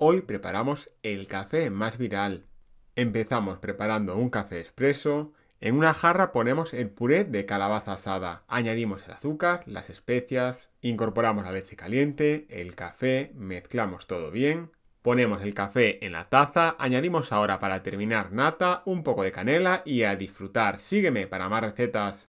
Hoy preparamos el café más viral. Empezamos preparando un café expreso. En una jarra ponemos el puré de calabaza asada. Añadimos el azúcar, las especias, incorporamos la leche caliente, el café, mezclamos todo bien. Ponemos el café en la taza, añadimos ahora para terminar nata, un poco de canela y a disfrutar. Sígueme para más recetas.